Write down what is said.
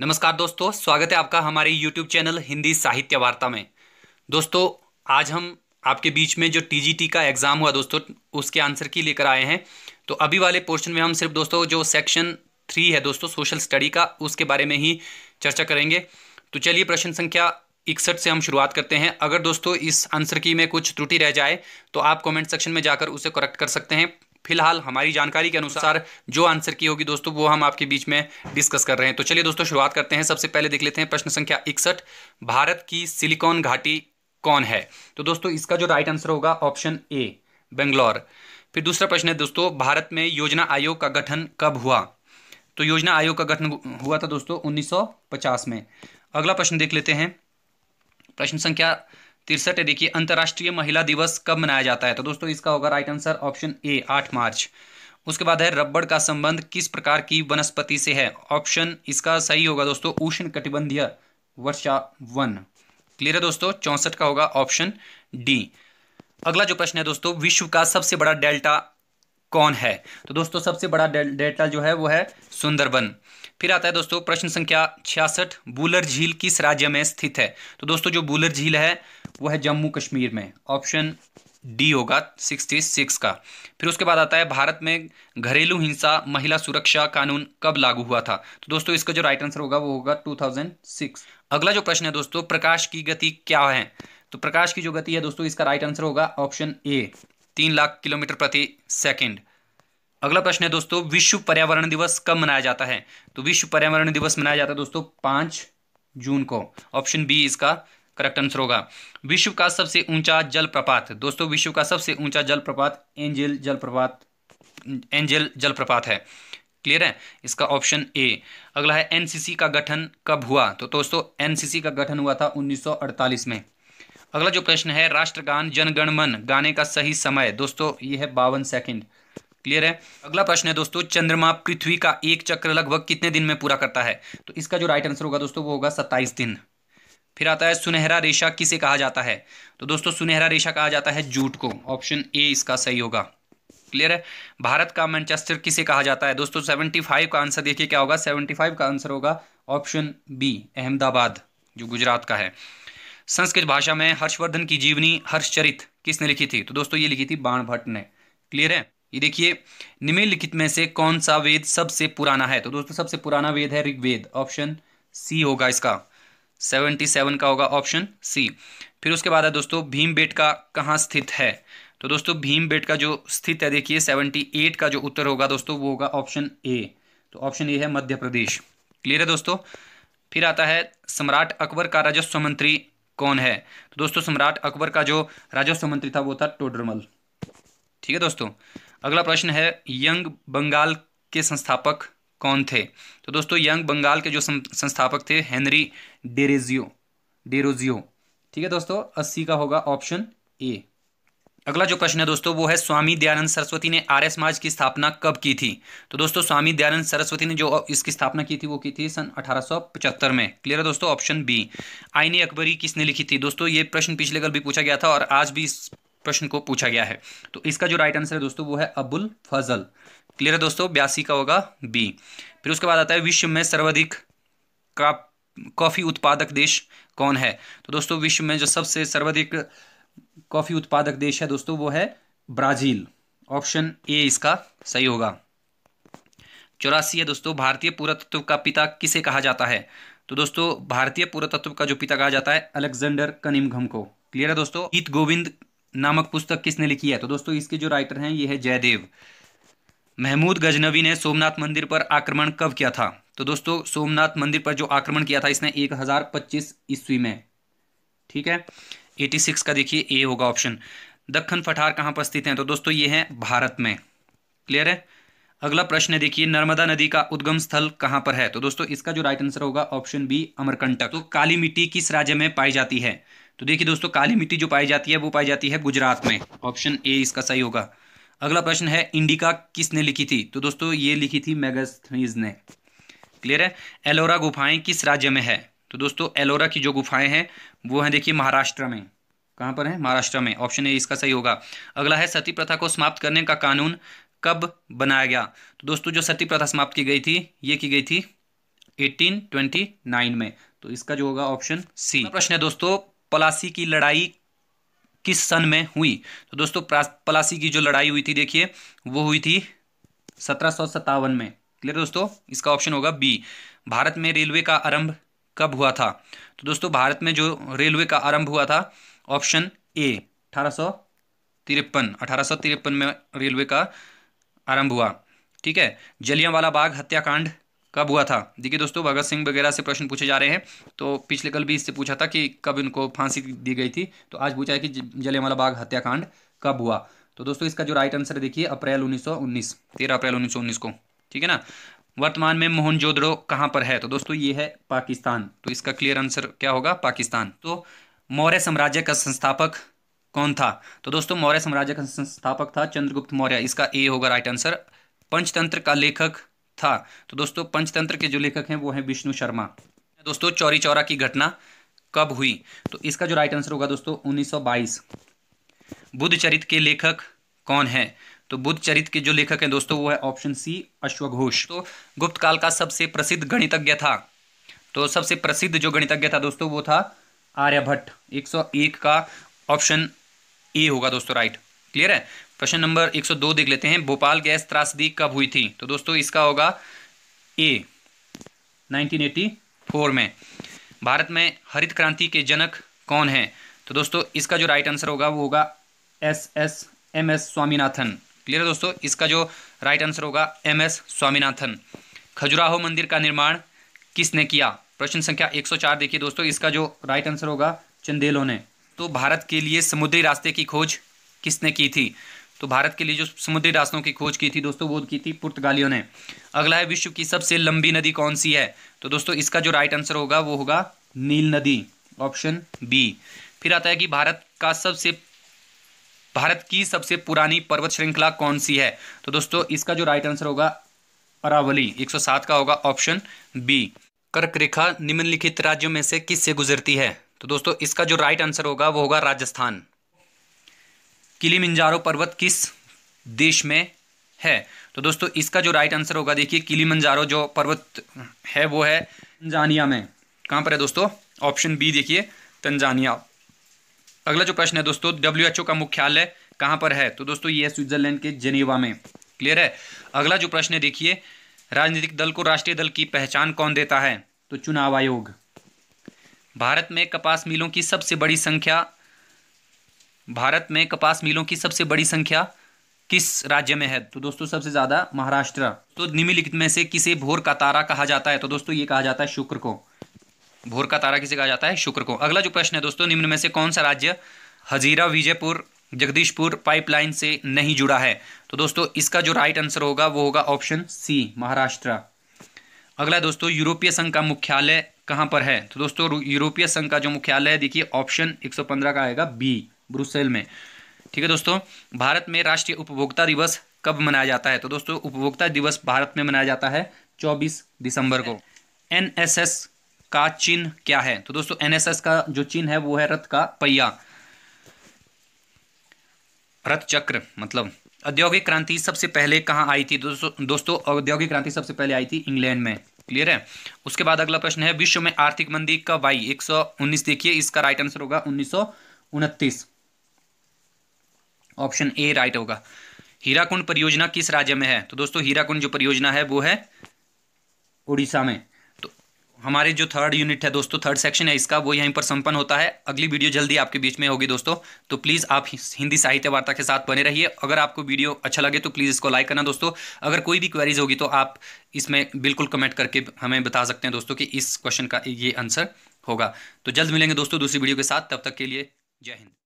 नमस्कार दोस्तों स्वागत है आपका हमारे YouTube चैनल हिंदी साहित्य वार्ता में दोस्तों आज हम आपके बीच में जो टी का एग्ज़ाम हुआ दोस्तों उसके आंसर की लेकर आए हैं तो अभी वाले पोर्शन में हम सिर्फ दोस्तों जो सेक्शन थ्री है दोस्तों सोशल स्टडी का उसके बारे में ही चर्चा करेंगे तो चलिए प्रश्न संख्या इकसठ से हम शुरुआत करते हैं अगर दोस्तों इस आंसर की में कुछ त्रुटि रह जाए तो आप कमेंट सेक्शन में जाकर उसे करेक्ट कर सकते हैं फिलहाल हमारी जानकारी के अनुसार जो आंसर की होगी दोस्तों वो हम आपके बीच में डिस्कस कर रहे हैं तो चलिए दोस्तों शुरुआत करते हैं सबसे पहले देख लेते हैं प्रश्न संख्या इकसठ भारत की सिलिकॉन घाटी कौन है तो दोस्तों इसका जो राइट आंसर होगा ऑप्शन ए बेंगलोर फिर दूसरा प्रश्न है दोस्तों भारत में योजना आयोग का गठन कब हुआ तो योजना आयोग का गठन हुआ था दोस्तों 1950 में अगला प्रश्न देख लेते हैं प्रश्न संख्या तिरसठ है देखिए अंतर्राष्ट्रीय महिला दिवस कब मनाया जाता है तो दोस्तों इसका होगा राइट आंसर ऑप्शन ए आठ मार्च उसके बाद है रबड़ का संबंध किस प्रकार की वनस्पति से है ऑप्शन इसका सही होगा दोस्तों उष्ण कटिबंधीय वर्षा वन क्लियर है दोस्तों चौंसठ का होगा ऑप्शन डी अगला जो प्रश्न है दोस्तों विश्व का सबसे बड़ा डेल्टा कौन है तो दोस्तों सबसे बड़ा डेल्टा जो है वो है सुंदरबन फिर आता है दोस्तों प्रश्न संख्या छियासठ बुलर झील किस राज्य में स्थित है तो दोस्तों जो बुलर झील है वो है जम्मू कश्मीर में ऑप्शन डी होगा सिक्सटी सिक्स का फिर उसके बाद आता है भारत में घरेलू हिंसा महिला सुरक्षा कानून कब लागू हुआ था तो दोस्तों इसका जो राइट आंसर होगा वो होगा टू थाउजेंड सिक्स अगला जो प्रश्न है दोस्तों प्रकाश की गति क्या है तो प्रकाश की जो गति है दोस्तों इसका राइट आंसर होगा ऑप्शन ए तीन लाख किलोमीटर प्रति सेकेंड अगला प्रश्न है दोस्तों विश्व पर्यावरण दिवस कब मनाया जाता है तो विश्व पर्यावरण दिवस मनाया जाता है दोस्तों पांच जून को ऑप्शन बी इसका करेक्ट आंसर होगा विश्व का सबसे ऊंचा जलप्रपात दोस्तों विश्व का सबसे ऊंचा जलप्रपात एंजेल जलप्रपात एंजेल जलप्रपात है क्लियर है इसका ऑप्शन ए अगला है एनसीसी का गठन कब हुआ तो दोस्तों एनसीसी का गठन हुआ था 1948 में अगला जो प्रश्न है राष्ट्रगान जनगणमन गाने का सही समय दोस्तों ये है बावन सेकंड क्लियर है अगला प्रश्न है दोस्तों चंद्रमा पृथ्वी का एक चक्र लगभग कितने दिन में पूरा करता है तो इसका जो राइट आंसर होगा दोस्तों वो होगा सत्ताईस दिन फिर आता है सुनहरा रेशा किसे कहा जाता है तो दोस्तों सुनहरा रेशा कहा जाता है जूट को ऑप्शन ए इसका सही होगा क्लियर है भारत का मैनचेस्टर किसे कहा जाता है दोस्तों फाइव का आंसर देखिए क्या होगा फाइव का आंसर होगा ऑप्शन बी अहमदाबाद जो गुजरात का है संस्कृत भाषा में हर्षवर्धन की जीवनी हर्षचरित किसने लिखी थी तो दोस्तों ये लिखी थी बाण भट्ट ने क्लियर है ये देखिए निम्नलिखित में से कौन सा वेद सबसे पुराना है तो दोस्तों सबसे पुराना वेद है ऋग्वेद ऑप्शन सी होगा इसका सेवेंटी सेवन का होगा ऑप्शन सी फिर उसके बाद है दोस्तों भीम बेट का कहाँ स्थित है तो दोस्तों भीम बेट का जो स्थित है देखिए सेवेंटी एट का जो उत्तर होगा दोस्तों वो होगा ऑप्शन ए तो ऑप्शन ए है मध्य प्रदेश क्लियर है दोस्तों फिर आता है सम्राट अकबर का राजस्व मंत्री कौन है तो दोस्तों सम्राट अकबर का जो राजस्व मंत्री था वो था टोडरमल ठीक है दोस्तों अगला प्रश्न है यंग बंगाल के संस्थापक कौन थे तो दोस्तों यंग बंगाल के जो संस्थापक थे हेनरी डेरेजियो डेरोजियो ठीक है दोस्तों अस्सी का होगा ऑप्शन ए अगला जो प्रश्न है दोस्तों वो है स्वामी दयानंद सरस्वती ने आर्य समाज की स्थापना कब की थी तो दोस्तों स्वामी दयानंद सरस्वती ने जो इसकी स्थापना की थी वो की थी सन 1875 में क्लियर है दोस्तों ऑप्शन बी आईनी अकबरी किसने लिखी थी दोस्तों ये प्रश्न पिछले कल भी पूछा गया था और आज भी इस प्रश्न को पूछा गया है तो इसका जो राइट आंसर है दोस्तों वो है अबुल फजल क्लियर है दोस्तों बयासी का होगा बी फिर उसके बाद आता है विश्व में सर्वाधिक का कॉफ़ी उत्पादक देश कौन है तो दोस्तों विश्व में जो सबसे सर्वाधिक कॉफ़ी उत्पादक देश है दोस्तों वो है ब्राज़ील ऑप्शन ए इसका सही होगा चौरासी है दोस्तों भारतीय पुरातत्व का पिता किसे कहा जाता है तो दोस्तों भारतीय पुरातत्व का जो पिता कहा जाता है अलेक्जेंडर कनिमघम को क्लियर है दोस्तों गीत गोविंद नामक पुस्तक किसने लिखी है तो दोस्तों इसके जो राइटर हैं ये है जयदेव महमूद गजनवी ने सोमनाथ मंदिर पर आक्रमण कब किया था तो दोस्तों सोमनाथ मंदिर पर जो आक्रमण किया था इसने 1025 ईस्वी में ठीक है 86 का देखिए ए होगा ऑप्शन दक्षिण पठार कहां पर स्थित हैं तो दोस्तों ये है भारत में क्लियर है अगला प्रश्न देखिए नर्मदा नदी का उद्गम स्थल कहां पर है तो दोस्तों इसका जो राइट आंसर होगा ऑप्शन बी अमरकंटक तो काली मिट्टी किस राज्य में पाई जाती है तो देखिए दोस्तों काली मिट्टी जो पाई जाती है वो पाई जाती है गुजरात में ऑप्शन ए इसका सही होगा अगला प्रश्न है इंडिका किसने लिखी थी तो दोस्तों ये लिखी थी मैगस्थनीज ने क्लियर है एलोरा गुफाएं किस राज्य में है तो दोस्तों एलोरा की जो गुफाएं हैं वो हैं देखिए महाराष्ट्र में कहां पर है महाराष्ट्र में ऑप्शन ए इसका सही होगा अगला है सती प्रथा को समाप्त करने का कानून कब बनाया गया तो दोस्तों जो सती प्रथा समाप्त की गई थी ये की गई थी 1829 में तो इसका जो होगा ऑप्शन सी प्रश्न है दोस्तों पलासी की लड़ाई किस सन में हुई तो दोस्तों पलासी की जो लड़ाई हुई थी देखिए वो हुई थी सत्रह में क्लियर दोस्तों इसका ऑप्शन होगा बी भारत में रेलवे का आरंभ कब हुआ था तो दोस्तों भारत में जो रेलवे का आरंभ हुआ था ऑप्शन ए अठारह तिरपन अठारह तिरपन में रेलवे का आरंभ हुआ ठीक है जलियांवाला बाग हत्याकांड कब हुआ था देखिए दोस्तों भगत सिंह वगैरह से प्रश्न पूछे जा रहे हैं तो पिछले कल भी इससे पूछा था कि कब इनको फांसी दी गई थी तो आज पूछा है कि जलेमाला बाग हत्याकांड कब हुआ तो दोस्तों इसका जो राइट आंसर देखिए अप्रैल 1919 13 अप्रैल 1919 को ठीक है ना वर्तमान में जोदड़ो कहाँ पर है तो दोस्तों ये है पाकिस्तान तो इसका क्लियर आंसर क्या होगा पाकिस्तान तो मौर्य साम्राज्य का संस्थापक कौन था तो दोस्तों मौर्य साम्राज्य का संस्थापक था चंद्रगुप्त मौर्य इसका ए होगा राइट आंसर पंचतंत्र का लेखक था तो दोस्तों पंचतंत्र के जो लेखक हैं वो हैं विष्णु शर्मा दोस्तों चौरी चौरा की घटना कब हुई तो इसका जो राइट आंसर होगा दोस्तों 1922 बुद्ध चरित के लेखक कौन है तो बुद्ध चरित के जो लेखक हैं दोस्तों वो है ऑप्शन सी अश्वघोष तो गुप्त काल का सबसे प्रसिद्ध गणितज्ञ था तो सबसे प्रसिद्ध जो गणितज्ञ था दोस्तों वो था आर्यभट्ट 101 का ऑप्शन ए होगा दोस्तों राइट क्लियर है क्वेश्चन नंबर 102 देख लेते हैं भोपाल गैस त्रासदी कब हुई थी तो दोस्तों इसका होगा ए 1984 में भारत में हरित क्रांति के जनक कौन है तो दोस्तों इसका जो राइट आंसर होगा वो होगा S S M S Swaminathan clear है दोस्तों इसका जो राइट आंसर होगा एम एस स्वामीनाथन खजुराहो मंदिर का निर्माण किसने किया प्रश्न संख्या 104 देखिए दोस्तों इसका जो राइट आंसर होगा चंदेलो ने तो भारत के लिए समुद्री रास्ते की खोज किसने की थी तो भारत के लिए जो समुद्री रास्तों की खोज की थी दोस्तों वो की थी पुर्तगालियों ने अगला है विश्व की सबसे लंबी नदी कौन सी है तो दोस्तों इसका जो राइट आंसर होगा वो होगा नील नदी ऑप्शन बी फिर आता है कि भारत का सबसे भारत की सबसे पुरानी पर्वत श्रृंखला कौन सी है तो दोस्तों इसका जो राइट आंसर होगा अरावली 107 का होगा ऑप्शन बी कर्क रेखा निम्नलिखित राज्यों में से किससे गुजरती है तो दोस्तों इसका जो राइट आंसर होगा वो होगा राजस्थान किलीमंजारो पर्वत किस देश में है तो दोस्तों इसका जो राइट आंसर होगा देखिए किलीमंजारो जो पर्वत है वो है तंजानिया में कहाँ पर है दोस्तों ऑप्शन बी देखिए तंजानिया अगला जो प्रश्न है दोस्तों डब्ल्यू एच ओ का मुख्यालय कहाँ पर है तो दोस्तों ये स्विट्जरलैंड के जेनेवा में क्लियर है अगला जो प्रश्न है देखिए राजनीतिक दल को राष्ट्रीय दल की पहचान कौन देता है तो चुनाव आयोग भारत में कपास मिलों की सबसे बड़ी संख्या भारत में कपास मिलों की सबसे बड़ी संख्या किस राज्य में है तो दोस्तों सबसे ज़्यादा महाराष्ट्र तो निम्नलिखित में से किसे भोर का तारा कहा जाता है तो दोस्तों ये कहा जाता है शुक्र को भोर का तारा किसे कहा जाता है शुक्र को अगला जो प्रश्न है दोस्तों निम्न में से कौन सा राज्य हजीरा विजयपुर जगदीशपुर पाइपलाइन से नहीं जुड़ा है तो दोस्तों इसका जो राइट आंसर होगा वो होगा ऑप्शन सी महाराष्ट्र अगला दोस्तों यूरोपीय संघ का मुख्यालय कहाँ पर है तो दोस्तों यूरोपीय संघ का जो मुख्यालय है देखिए ऑप्शन 115 का आएगा बी ब्रुसेल में ठीक है दोस्तों भारत में राष्ट्रीय उपभोक्ता दिवस कब मनाया जाता है तो दोस्तों उपभोक्ता दिवस भारत में मनाया जाता है चौबीस दिसंबर को एन का चिन्ह क्या है तो दोस्तों एन का जो चिन्ह है वो है रथ का पहिया रथ चक्र मतलब औद्योगिक क्रांति सबसे पहले कहाँ आई थी तो दोस्तों दोस्तों औद्योगिक क्रांति सबसे पहले आई थी इंग्लैंड में क्लियर है उसके बाद अगला प्रश्न है विश्व में आर्थिक मंदी कब आई 119 देखिए इसका राइट आंसर होगा उन्नीस ऑप्शन ए राइट होगा हीराकुंड परियोजना किस राज्य में है तो दोस्तों हीराकुंड जो परियोजना है वो है उड़ीसा में तो हमारे जो थर्ड यूनिट है दोस्तों थर्ड सेक्शन है इसका वो यहीं पर संपन्न होता है अगली वीडियो जल्दी आपके बीच में होगी दोस्तों तो प्लीज़ आप हिंदी साहित्य वार्ता के साथ बने रहिए अगर आपको वीडियो अच्छा लगे तो प्लीज़ इसको लाइक करना दोस्तों अगर कोई भी क्वेरीज होगी तो आप इसमें बिल्कुल कमेंट करके हमें बता सकते हैं दोस्तों कि इस क्वेश्चन का ये आंसर होगा तो जल्द मिलेंगे दोस्तों दूसरी वीडियो के साथ तब तक के लिए जय हिंद